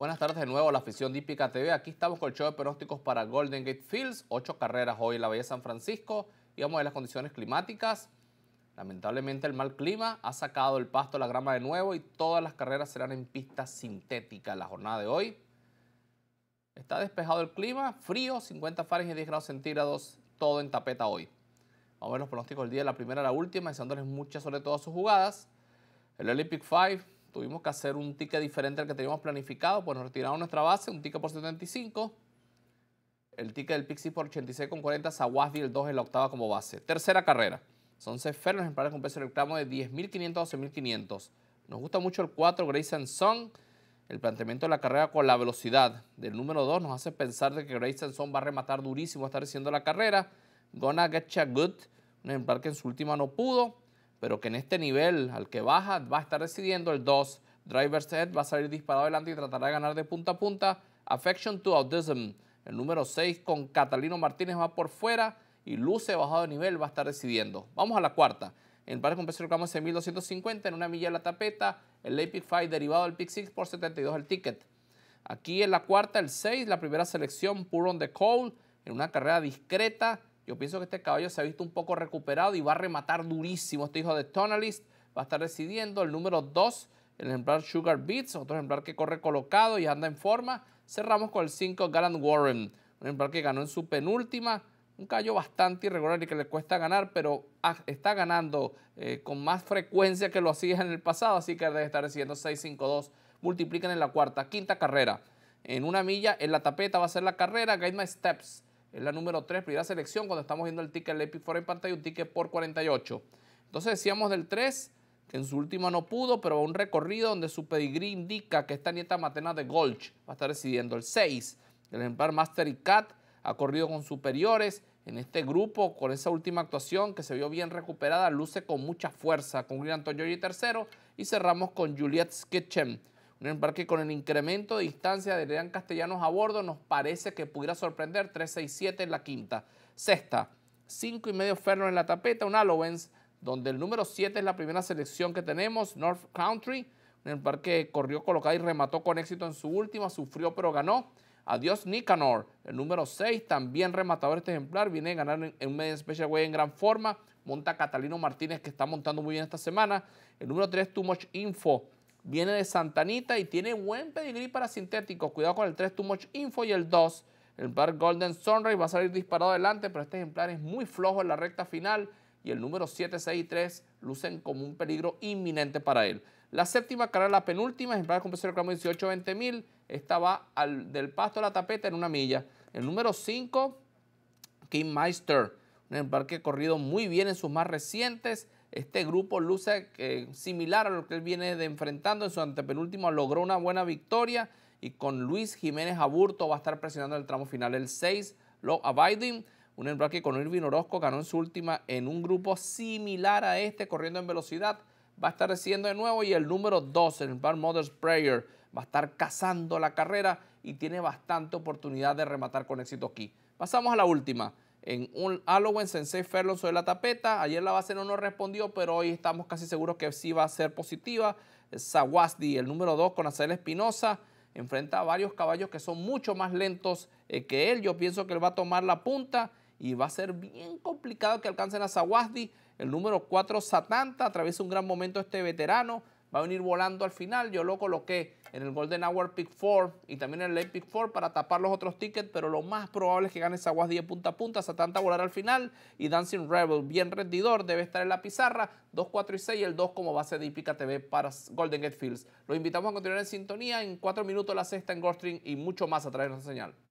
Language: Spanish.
Buenas tardes de nuevo a la afición de TV. Aquí estamos con el show de pronósticos para Golden Gate Fields. Ocho carreras hoy en la Bahía de San Francisco. Y vamos a ver las condiciones climáticas. Lamentablemente el mal clima ha sacado el pasto, la grama de nuevo y todas las carreras serán en pista sintética la jornada de hoy. Está despejado el clima, frío, 50 Fahrenheit, 10 grados centígrados, todo en tapeta hoy. Vamos a ver los pronósticos del día, la primera a la última, deseándoles muchas sobre todas sus jugadas. El Olympic Five tuvimos que hacer un ticket diferente al que teníamos planificado, pues nos retiraron nuestra base, un ticket por 75, el ticket del Pixie por 86,40, Sawasby el 2 en la octava como base. Tercera carrera, son seis los ejemplares con peso del reclamo de 10.500 a 12.500. Nos gusta mucho el 4, Grayson Song. El planteamiento de la carrera con la velocidad del número 2 nos hace pensar de que Grayson Song va a rematar durísimo, estar haciendo la carrera. Gonna Getcha Good, un ejemplar que en su última no pudo pero que en este nivel al que baja va a estar decidiendo el 2. Driver's Head va a salir disparado adelante y tratará de ganar de punta a punta. Affection to Autism, el número 6 con Catalino Martínez va por fuera y Luce bajado de nivel va a estar decidiendo. Vamos a la cuarta. En par con peso de 1250 en una milla de la tapeta. El A-Pick 5 derivado del Pick 6 por 72 el ticket. Aquí en la cuarta, el 6, la primera selección, Puro on the call, en una carrera discreta yo pienso que este caballo se ha visto un poco recuperado y va a rematar durísimo. Este hijo de Tonalist va a estar decidiendo el número 2, el ejemplar Sugar Beats, otro ejemplar que corre colocado y anda en forma. Cerramos con el 5 Garland Warren, un ejemplar que ganó en su penúltima. Un caballo bastante irregular y que le cuesta ganar, pero está ganando eh, con más frecuencia que lo hacía en el pasado, así que debe estar decidiendo 6-5-2. Multipliquen en la cuarta, quinta carrera. En una milla, en la tapeta va a ser la carrera Guide My Steps es la número 3, primera selección, cuando estamos viendo el ticket Lepi fuera en pantalla, un ticket por 48. Entonces decíamos del 3, que en su última no pudo, pero va un recorrido donde su pedigrí indica que esta nieta materna de Golch va a estar decidiendo. El 6, el ejemplar Master Cat ha corrido con superiores. En este grupo, con esa última actuación que se vio bien recuperada, luce con mucha fuerza con Julián Antonio y tercero. Y cerramos con Juliet Skitchen un embarque con el incremento de distancia de Leán Castellanos a bordo nos parece que pudiera sorprender 3-6-7 en la quinta. Sexta, Cinco y medio Ferno en la tapeta, un alowens donde el número 7 es la primera selección que tenemos, North Country. Un embarque corrió colocada y remató con éxito en su última, sufrió pero ganó. Adiós Nicanor, el número 6, también rematador este ejemplar, viene a ganar en, un medio special way en gran forma. Monta Catalino Martínez, que está montando muy bien esta semana. El número 3, Too Much Info, Viene de Santanita y tiene buen pedigrí para sintéticos. Cuidado con el 3 Too Much Info y el 2. El Bar Golden Sunrise va a salir disparado adelante, pero este ejemplar es muy flojo en la recta final y el número 7, 6 y 3 lucen como un peligro inminente para él. La séptima carrera, la penúltima, ejemplar con precio de reclamo 18 20 mil. Esta va al, del pasto a la tapeta en una milla. El número 5, King Meister, un ejemplar que ha corrido muy bien en sus más recientes este grupo luce similar a lo que él viene de enfrentando en su antepenúltimo, logró una buena victoria y con Luis Jiménez Aburto va a estar presionando el tramo final el 6, lo Abiding, un embraque con Irvin Orozco ganó en su última en un grupo similar a este, corriendo en velocidad, va a estar recibiendo de nuevo y el número 2, el Bar Mother's Prayer, va a estar cazando la carrera y tiene bastante oportunidad de rematar con éxito aquí. Pasamos a la última en un Halloween Sensei Ferlon sobre la tapeta. Ayer la base no nos respondió, pero hoy estamos casi seguros que sí va a ser positiva. Sawasdi, el número 2 con Acel Espinosa, enfrenta a varios caballos que son mucho más lentos eh, que él. Yo pienso que él va a tomar la punta y va a ser bien complicado que alcancen a Sawasdi. El número 4, Satanta, atraviesa un gran momento este veterano va a venir volando al final. Yo lo coloqué en el Golden Hour Pick 4 y también en el Late Pick 4 para tapar los otros tickets, pero lo más probable es que gane Saguas 10 punta a punta, volar al final y Dancing Rebel, bien rendidor, debe estar en la pizarra, 2, 4 y 6 el 2 como base de Ipica TV para Golden Gate Fields. Los invitamos a continuar en sintonía, en 4 minutos la sexta en Goldstream y mucho más a través de nuestra señal.